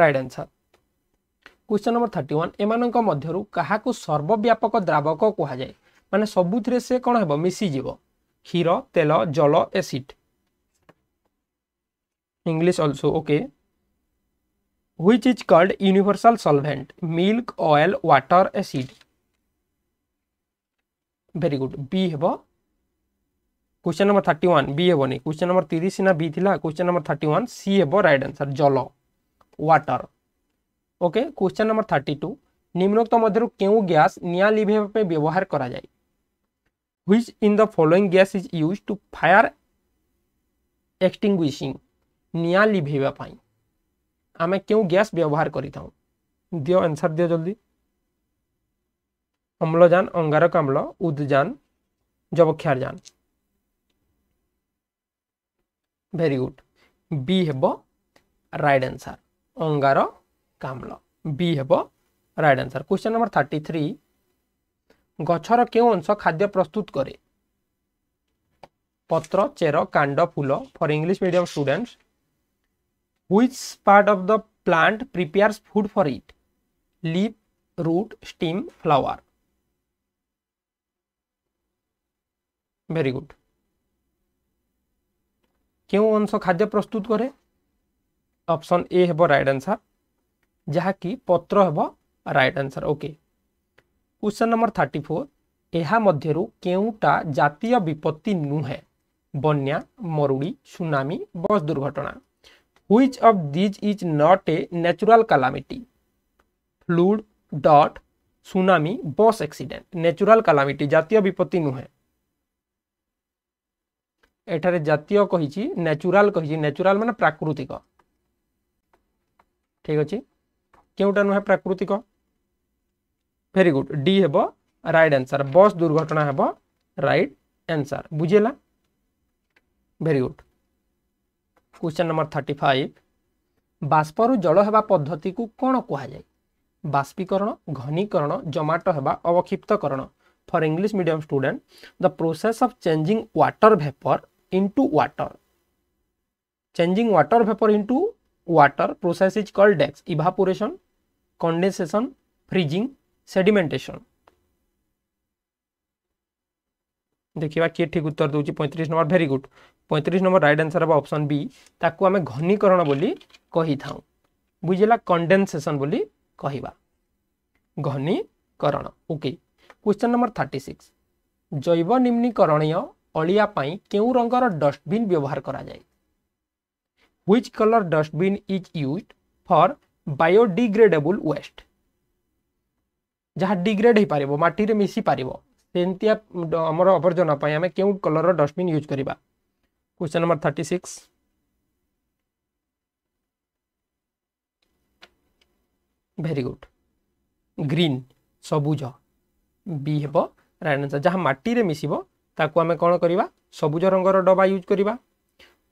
right answer question number thirty one এমানক মধ্যরু কাহাকু সর্বব্যাপক দ্রাবক কুহযায় মানে সবুথে সে কোণ হব মিশিযিব ক্ষীর তেল জল acid English also okay which is called universal solvent milk oil water acid very good B হব question number thirty one B হবনি কোশ্চেন নম্বর তিরিশ না বি লা question number thirty one C হব রাইট আনসার জল water okay question number thirty two নিম্নোক্ত মধ্যে কেউ গ্যাস নিয়া লিভাইবা ব্যবহার করা যায় which in the following gas is use to fire extinguishing নিয়া লিভাইবা আমি কেউ গ্যাস ব্যবহার করে দিও আনসার দিও জলদি অম্লজান অঙ্গারক অম্ল উদযান যবক্ষার যান ভেরি গুড বি হব রাইট আনসার অঙ্গার কাম্ল বি হব right answer question number thirty three গছর কেউ অংশ খাদ্য প্রস্তুত করে পত্র চের কাণ্ড ফুল for English medium students which part of the plant prepares food for it leaf root stem flower very good क्यों अंश खाद्य प्रस्तुत करे ऑप्शन ए हे रईट आंसर जहाँकि पत्र हम right answer okay question number thirty four यह मध्य केवटा जतिय विपत्ति नुहे बन्या मरुड़ी सुनामी बस दुर्घटना which of these is not a natural calamity flood डट tsunami bus accident natural calamity जितिय विपत्ति नुहे এখানে জাতীয় कही ন্যাচুরাল কহিছি ন্যাচুরাল মানে প্রাকৃতিক ঠিক আছে কেউটা নুহে প্রাকৃতিক ভেরি গুড ডি হব রাইট আনসার বস দুর্ঘটনা হব রাইট আনসার বুঝেলা very good question number thirty five बाष्परु जल हेबा पद्धति को कौन कह जाए बाष्पीकरण घनीकरण जमाटो हेबा अवक्षिप्तकरण for English medium student the process of changing water vapour into water changing water vapor into water process is called dex evaporation condensation freezing sedimentation देखा किए ठीक उत्तर दूसरी पैंतीस नंबर भेरी गुड पैंतीस नंबर रईट आंसर हम option B ताकू आम घनीकरण बोली था बुझेगा कंडेनसेसन बोली कहवा घनीकरण okay question number thirty six जैव निम्नीकरणीय ଅଳିଆ ପାଇଁ କେଉଁ ରଙ୍ଗର ଡଷ୍ଟବିନ୍ ବ୍ୟବହାର କରାଯାଏ which colour dustbin is use for biodegradable waste ଯାହା ଡିଗ୍ରେଡ୍ ହୋଇପାରିବ ମାଟିରେ ମିଶିପାରିବ ସେମିତିଆ ଆମର ଆବର୍ଜନା ପାଇଁ ଆମେ କେଉଁ କଲର୍ର ଡଷ୍ଟବିନ୍ ୟୁଜ୍ କରିବା question number thirty six very good green सबुज बी हे रईट आंसर जहाँ मटीर मिसब ତାକୁ ଆମେ କ'ଣ କରିବା ସବୁଜ ରଙ୍ଗର ଡବା ୟୁଜ୍ କରିବା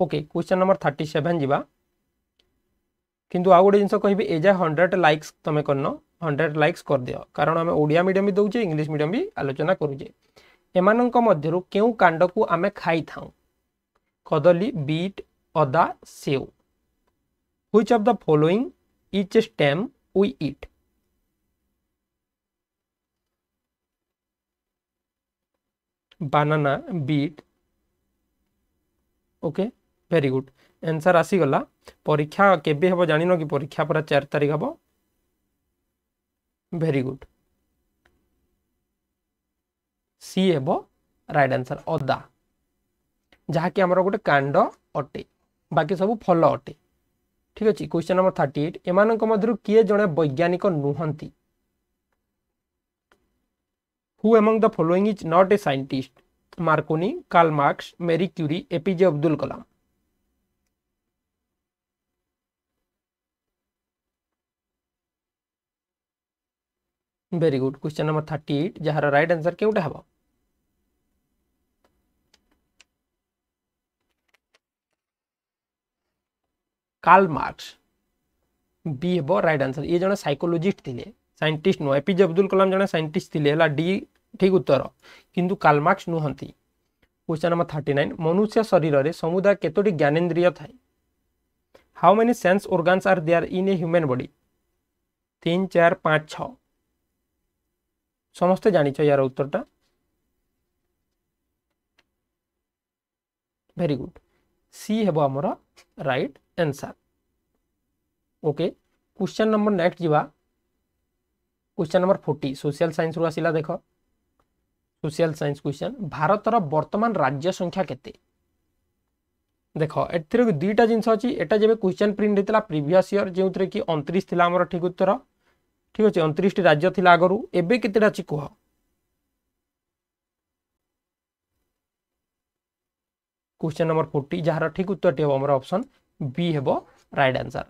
okay question number thirty seven ଯିବା କିନ୍ତୁ ଆଉ ଗୋଟେ ଜିନିଷ କହିବି ଏଜା ହଣ୍ଡ୍ରେଡ଼ ଲାଇକ୍ସ ତୁମେ କରିନ ହଣ୍ଡ୍ରେଡ଼ ଲାଇକ୍ସ କରିଦିଅ କାରଣ ଆମେ ଓଡ଼ିଆ ମିଡ଼ିୟମ୍ ବି ଦେଉଛେ ଇଂଲିଶ ମିଡ଼ିୟମ୍ ବି ଆଲୋଚନା କରୁଛେ ଏମାନଙ୍କ ମଧ୍ୟରୁ କେଉଁ କାଣ୍ଡକୁ ଆମେ ଖାଇଥାଉ କଦଳୀ ବିଟ୍ ଅଦା ସେଓ which of the following is stem we eat banana beet okay very good answer ଆସିଗଲା ପରୀକ୍ଷା କେବେ ହେବ ଜାଣିନ କି ପରୀକ୍ଷା ପରା ଚାରି ତାରିଖ ହେବ ଭେରି ଗୁଡ୍ ସି ହେବ ରାଇଟ୍ ଆନ୍ସର୍ ଅଦା ଯାହାକି ଆମର ଗୋଟେ କାଣ୍ଡ ଅଟେ ବାକି ସବୁ ଫଲ ଅଟେ ଠିକ୍ ଅଛି କ୍ୱେଶ୍ଚନ୍ ନମ୍ବର ଥାର୍ଟି ଏଇଟ୍ ଏମାନଙ୍କ ମଧ୍ୟରୁ କିଏ ଜଣେ ବୈଜ୍ଞାନିକ ନୁହନ୍ତି who among the following is not a scientist Marconi Karl Marx Marie Curie APJ Abdul Kalam very good question number thirty eight जार रईट आंसर केवटा हम कार्ल मार्क्स बी हे रईट आंसर ये जड़े सैकोलोजिस्ट थे सैंटिस्ट नुह एपीजे अब्दुल कलाम जो सैंटिस्ट थे डी ଠିକ୍ उत्तर କିନ୍ତୁ कालमार्क्स ନୁହନ୍ତି क्वेश्चन नंबर थर्टी नाइन मनुष्य शरीर में समुदाय केतोटी ज्ञानेन्द्रिय थाए how many sense organs are there in a human body तीन चार पाँच छ समस्ते जान यार उत्तरटा भेरी गुड सी हे आमर right answer okay question number next जी question number forty social science रु आसला देख সোশিয়াল সাইন্স কোশ্চেন ভারতর বর্তমান রাজ্য সংখ্যা কেতে দেখ এর দুইটা জিনিস অছি এটা যে কোশ্চেন প্রিন্ট হয়েছিল প্রিভিয়াস ইয়ার যে কি অনত্রিশ লা আমার ঠিক উত্তর ঠিক আছে অনত্রিশটি রাজ্য লা আগর এবে কেতেটা অছি কুহ क्वेश्चन नंबर फोर्टी जार ठीक उत्तर हम आम अप्सन बी हे right answer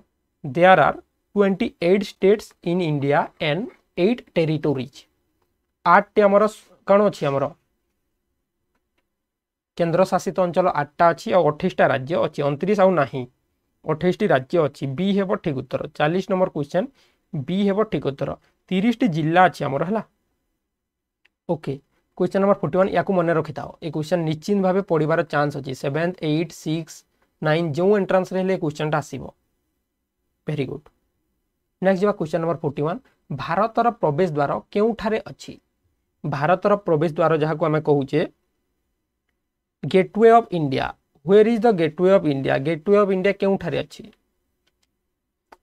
there are twenty eight states in India and eight territories आठटी आमर कौन ଅଛି ଆମର କେନ୍ଦ୍ରଶାସିତ ଅଞ୍ଚଳ ଆଠଟା ଅଛି ଆଉ ଅଠେଇଶଟା ରାଜ୍ୟ ଅଛି ଅଣତିରିଶ राज्य अच्छी बी ରାଜ୍ୟ ଅଛି ବି ହେବ ଠିକ୍ ଉତ୍ତର ଚାଳିଶ ନମ୍ବର କ୍ୱେଶ୍ଚନ୍ ବି ହେବ ଠିକ୍ ଉତ୍ତର ତିରିଶଟି ଜିଲ୍ଲା ଅଛି ଆମର क्वेश्चन नंबर फोर्टी वन या मन रखिथाओ ये क्वेश्चन निश्चित भाव पढ़वार चान्स अच्छे सेवेन्थ एट सिक्स नाइन जो एंट्रांस क्वेश्चन टा आसो भेरी गुड नेक्स्ट जब क्वेश्चन नंबर फोर्टी वन भारत प्रवेश द्वार क्यों अच्छी ଭାରତର ପ୍ରବେଶ ଦ୍ୱାର ଯାହାକୁ ଆମେ କହୁଛେ gateway of India where is the gateway of India gateway of India gateway of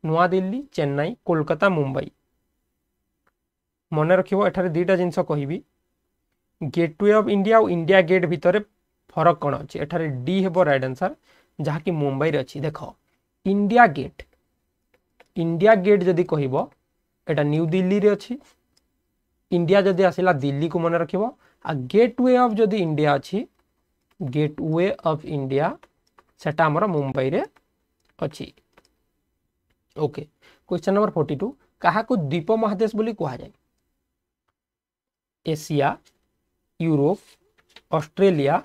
ନୂଆଦିଲ୍ଲୀ ଚେନ୍ନାଇ କୋଲକାତା ମୁମ୍ବାଇ ମନେ ରଖିବ ଏଠାରେ ଦୁଇଟା ଜିନିଷ କହିବି ଗେଟୱେ ଅଫ୍ ଇଣ୍ଡିଆ ଆଉ ଇଣ୍ଡିଆ ଗେଟ୍ ଭିତରେ ଫରକ କ'ଣ ଅଛି ଏଠାରେ ଡି ହେବ ରାଇଟ୍ ଆନ୍ସର୍ ଯାହାକି ମୁମ୍ବାଇରେ ଅଛି ଦେଖ ଇଣ୍ଡିଆ ଗେଟ୍ ଇଣ୍ଡିଆ ଗେଟ୍ ଯଦି କହିବ ଏଇଟା নিউ দিল্লিরে অছি इंडिया जदि आसला दिल्ली को मन रख गेट वे अफ जदि इंडिया अच्छी गेट वे अफ इंडिया से मुंबई में अच्छी okay question number forty two क्या द्वीप महादेश कहुए एशिया यूरोप ऑस्ट्रेलिया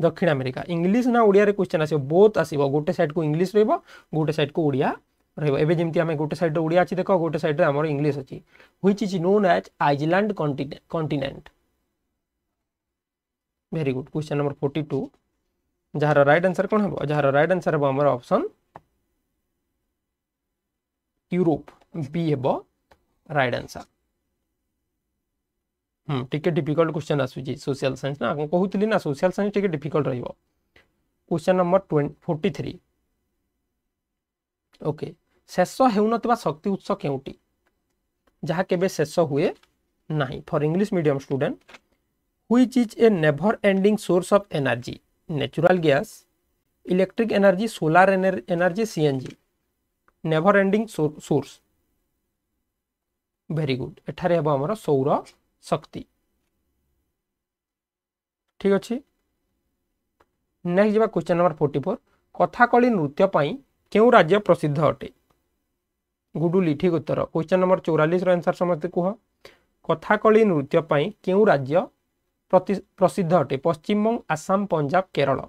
दक्षिण अमेरिका इंग्लिश ना ओडिया क्वेश्चन आस बोथ आस गोटे सैड को इंग्लीश रोटे सैड को ओडिया रेमती आम गोटे सैड ओडिया अच्छी देख गोटे सैड्रे इंग्लीश अच्छी हुई is known as island continent very good question number forty two जार रईट आनसर कौन हम जार रईट आनसर हम अपसन यूरोप बी हे रईट आंसर हम्म टे डिफिकल्ट क्वेश्चन आसूसी सोशियाल सैंस ना कहती ना सोशियाल सैंस टे difficult question number twenty forty three okay शेष हो ଶକ୍ତି ଉତ୍ସ କେଉଁଟି ଯାହା କେବେ ଶେଷ ହୁଏ ନାହିଁ for English medium student which is a never ending source of energy natural gas electric energy solar energy C N CNG never ending source very good एठारे हम सौर शक्ति ठीक अच्छे नेक्स्ट जावा question number forty four Kathakali नृत्य क्यों राज्य प्रसिद्ध अटे ଗୁଡୁଲି ଠିକ୍ ଉତ୍ତର କ୍ୱେଶ୍ଚନ୍ ନମ୍ବର ଚଉରାଳିଶର ଆନ୍ସର୍ ସମସ୍ତେ କୁହ କଥାକଳି ନୃତ୍ୟ ପାଇଁ କେଉଁ ରାଜ୍ୟ ପ୍ରତି ପ୍ରସିଦ୍ଧ ଅଟେ ପଶ୍ଚିମବଙ୍ଗ ଆସାମ ପଞ୍ଜାବ କେରଳ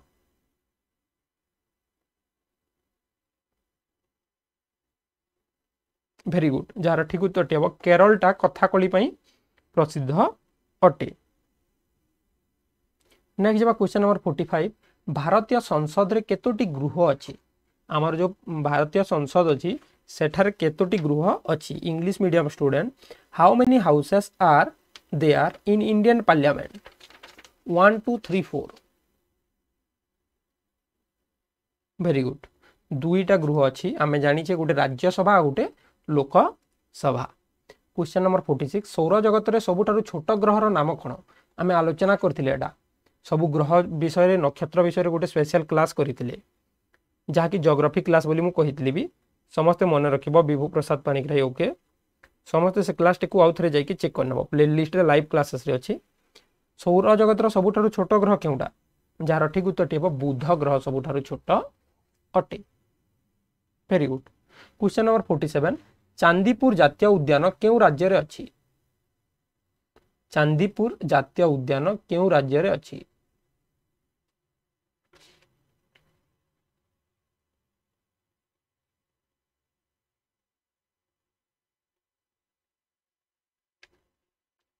ভেরি গুড যার ঠিক উত্তরটি হব কেরলটা কথাকলি পাই প্রসিদ্ধ অটে নেক্সট যা কোশ্চেন নম্বর ফোর্টি ফাইভ ভারতীয় সংসদরে কতোটি গৃহ অছি আমার যে ভারতীয় সংসদ অছি ସେଠାରେ କେତୋଟି ଗୃହ ଅଛି English medium student how many houses are there are in Indian parliament one two three four very good ଦୁଇଟା ଗୃହ ଅଛି ଆମେ ଜାଣିଛେ ଗୋଟେ ରାଜ୍ୟସଭା ଆଉ ଗୋଟେ Lok Sabha question number forty six ସୌର ଜଗତରେ ସବୁଠାରୁ ଛୋଟ ଗ୍ରହର ନାମ କ'ଣ ଆମେ ଆଲୋଚନା କରିଥିଲେ ଏଇଟା ସବୁ ଗ୍ରହ ବିଷୟରେ ନକ୍ଷତ୍ର ବିଷୟରେ ଗୋଟେ ସ୍ପେଶାଲ କ୍ଲାସ୍ କରିଥିଲେ ଯାହାକି ଜୋଗ୍ରାଫି କ୍ଲାସ୍ ବୋଲି ମୁଁ କହିଥିଲି ବି ସମସ୍ତେ ମନେ ରଖିବ ବିଭୁ ପ୍ରସାଦ ପାଣିଗ୍ରାହୀ ଓକେ ସମସ୍ତେ ସେ କ୍ଲାସ୍ଟିକୁ ଆଉ ଥରେ ଯାଇକି ଚେକ୍ କରିନେବ ପ୍ଲେ ଲିଷ୍ଟରେ ଲାଇଭ୍ କ୍ଲାସେସ୍ରେ ଅଛି ସୌରଜଗତର ସବୁଠାରୁ ଛୋଟ ଗ୍ରହ କେଉଁଟା ଯାହାର ଠିକ୍ ଉତ୍ତରଟି ହେବ ବୁଧ ଗ୍ରହ ସବୁଠାରୁ ଛୋଟ ଅଟେ very good question number forty seven Chandipur ଜାତୀୟ ଉଦ୍ୟାନ କେଉଁ ରାଜ୍ୟରେ ଅଛି ଚାନ୍ଦିପୁର ଜାତୀୟ ଉଦ୍ୟାନ କେଉଁ ରାଜ୍ୟରେ ଅଛି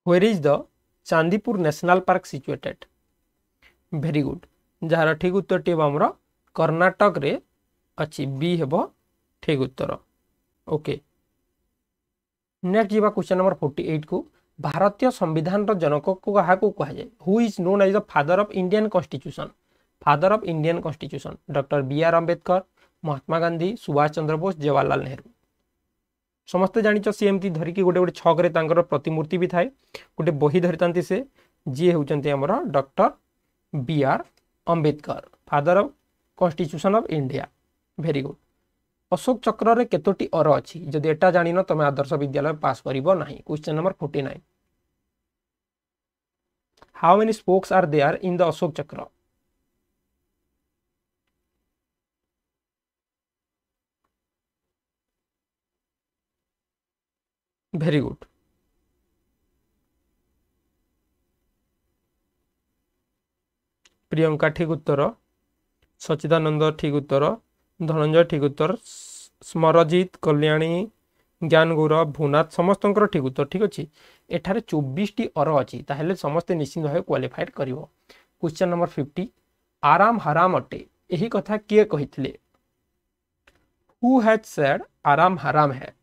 where is the Chandipur national park situated very good जार ठीक उत्तर टी आम कर्णाटक अच्छी बी हे ठीक उत्तर ओके नेक्स्ट जी क्वेश्चन नंबर फोर्टी एट को भारतीय संविधान जनक को क्या कहुए who is known as the father of Indian constitution father of Indian constitution doctor B R Ambedkar Mahatma Gandhi Subhash Chandra Bose Jawaharlal Nehru समस्ते जान सी एमती धरिकी गोटे गोटे छक प्रतिमूर्ति भी थाए गोटे बही धरीता से जी हूँ आमर doctor B R Ambedkar father of constitution of India very good Ashoka Chakra के कतोटी अर अच्छी जदि एटा जान तुम आदर्श विद्यालय पास करोश्चे number forty nine how many spokes are there are in the Ashok Chakra very good Priyanka ठीक उत्तर सचिदानंद ठीक उत्तर धनंजय ठीक उत्तर स्मरजित कल्याणी ज्ञान गौरव भूनाथ समस्त ठीक उत्तर ठीक अच्छे एठार चौबीस टी अर अच्छी समस्त निश्चिंत भाव क्वाफाइड कर क्वेश्चन नंबर फिफ्टी आराम हराम अटे यही कथा किए कही हू हैज सेड आराम हराम है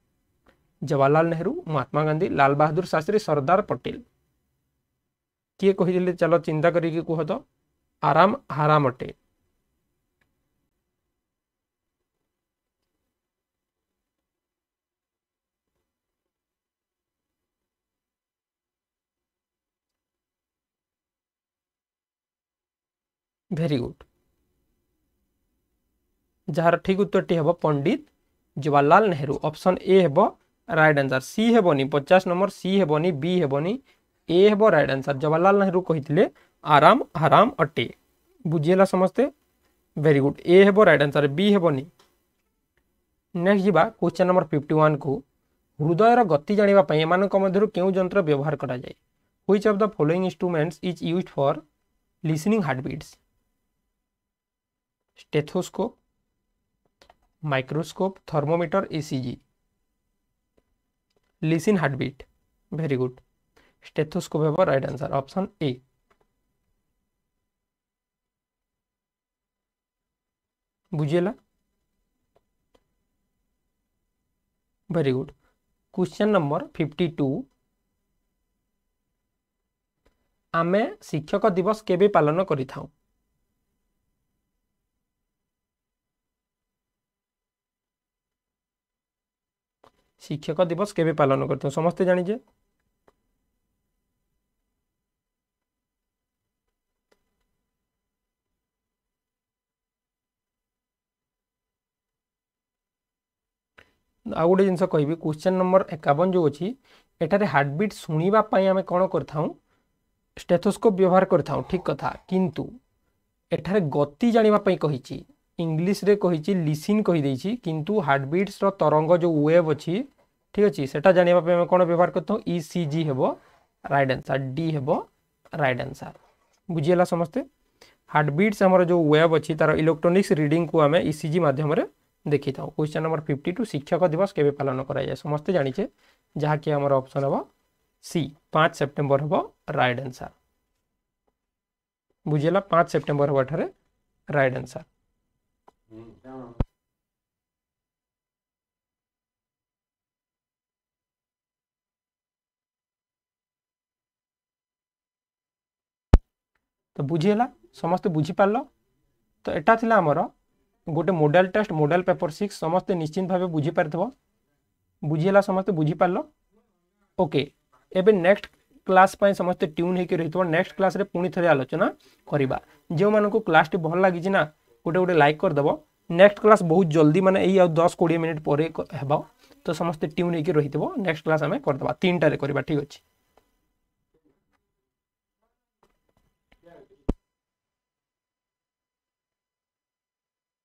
जवाहरलाल नेहरू महात्मा गांधी लाल बहादुर शास्त्री सरदार पटेल किए कह चल चिंता करी कह तो आराम हराम अटे भेरी गुड जार ठीक उत्तर टी हम पंडित जवाहरलाल नेहरू ऑप्शन ए हम रईट आंसर सी हेनी पचास नंबर सी हेनी बी हेनी ए हे रईट आंसर जवाहरलाल नेहरू कही आराम हराम अटे बुझीला समस्ते भेरी गुड ए हे रईट आंसर बी हेनी नेक्स्ट जी क्वेश्चन नंबर फिफ्टी वन को हृदय गति क्यों जंत्र व्यवहार कराए which of the following instruments is use for listening heartbeats stethoscope microscope thermometer ECG listen heart beat very good stethoscope हम रईट आंसर अपसन ए बुझेगा very good question number fifty two आम शिक्षक दिवस केवे पालन करी শিক্ষক দিবস কেবে পালন করতে সমস্তে জানিছে ଆଉ ଗୋଟେ ଜିନିଷ କହିବି କ୍ୱେଶ୍ଚନ୍ ନମ୍ବର ଏକାବନ ଯେଉଁ ଅଛି ଏଠାରେ ହାର୍ଟବିଟ୍ ଶୁଣିବା ପାଇଁ ଆମେ କ'ଣ କରିଥାଉ ଷ୍ଟେଥୋସ୍କୋପ୍ ବ୍ୟବହାର କରିଥାଉ ଠିକ୍ କଥା କିନ୍ତୁ ଏଠାରେ ଗତି ଜାଣିବା ପାଇଁ କହିଛି इंग्लीश रे कही लिसीन कही किंतु हार्ट बीट्स रो तरंग जो वेव अच्छी ठीक अच्छे से जानापे आम कौन व्यवहार करते हैं इ सी जी हे रईट आनसर डी हे रईट आनसर बुझीगला समस्ते हार्ट बीट्स आम जो वेव अच्छी तार इलेक्ट्रोनिक्स रिडिंग को आम इ सी जी मध्यम देखी था क्वेश्चन नंबर फिफ्टी टू शिक्षक दिवस केवे पालन कराए समस्ते जाचे जहाँकि आम अप्सन हम सी पाँच सेप्टेम्बर हे रईट आनसर बुझीगला पाँच सेप्टेम्बर हेठे रईट आनसर Hı, tamam. ତ ବୁଝିହେଲା ସମସ୍ତେ ବୁଝିପାରିଲ ତ ଏଟା ଥିଲା ଆମର ଗୋଟେ model test model paper six ସମସ୍ତେ ନିଶ୍ଚିନ୍ତ ଭାବେ ବୁଝିପାରିଥିବ ବୁଝିହେଲା ସମସ୍ତେ ବୁଝିପାରିଲ ଓକେ ଏବେ ନେକ୍ସଟ କ୍ଲାସ୍ ପାଇଁ ସମସ୍ତେ ଟ୍ୟୁନ୍ ହେଇକି ରହିଥିବ ନେକ୍ସଟ କ୍ଲାସ୍ରେ ପୁଣି ଥରେ ଆଲୋଚନା କରିବା ଯେଉଁମାନଙ୍କୁ କ୍ଲାସ୍ଟି ଭଲ ଲାଗିଛି ନା ଗୋଟେ ଗୋଟେ ଲାଇକ୍ କରିଦେବ ନେକ୍ସଟ କ୍ଲାସ୍ ବହୁତ ଜଲ୍ଦି ମାନେ ଏଇ ଆଉ ଦଶ କୋଡ଼ିଏ ମିନିଟ୍ ପରେ ହେବ ତ ସମସ୍ତେ ଟ୍ୟୁନ୍ ହେଇକି ରହିଥିବ ନେକ୍ସଟ କ୍ଲାସ୍ ଆମେ କରିଦେବା ତିନିଟାରେ କରିବା ଠିକ୍ ଅଛି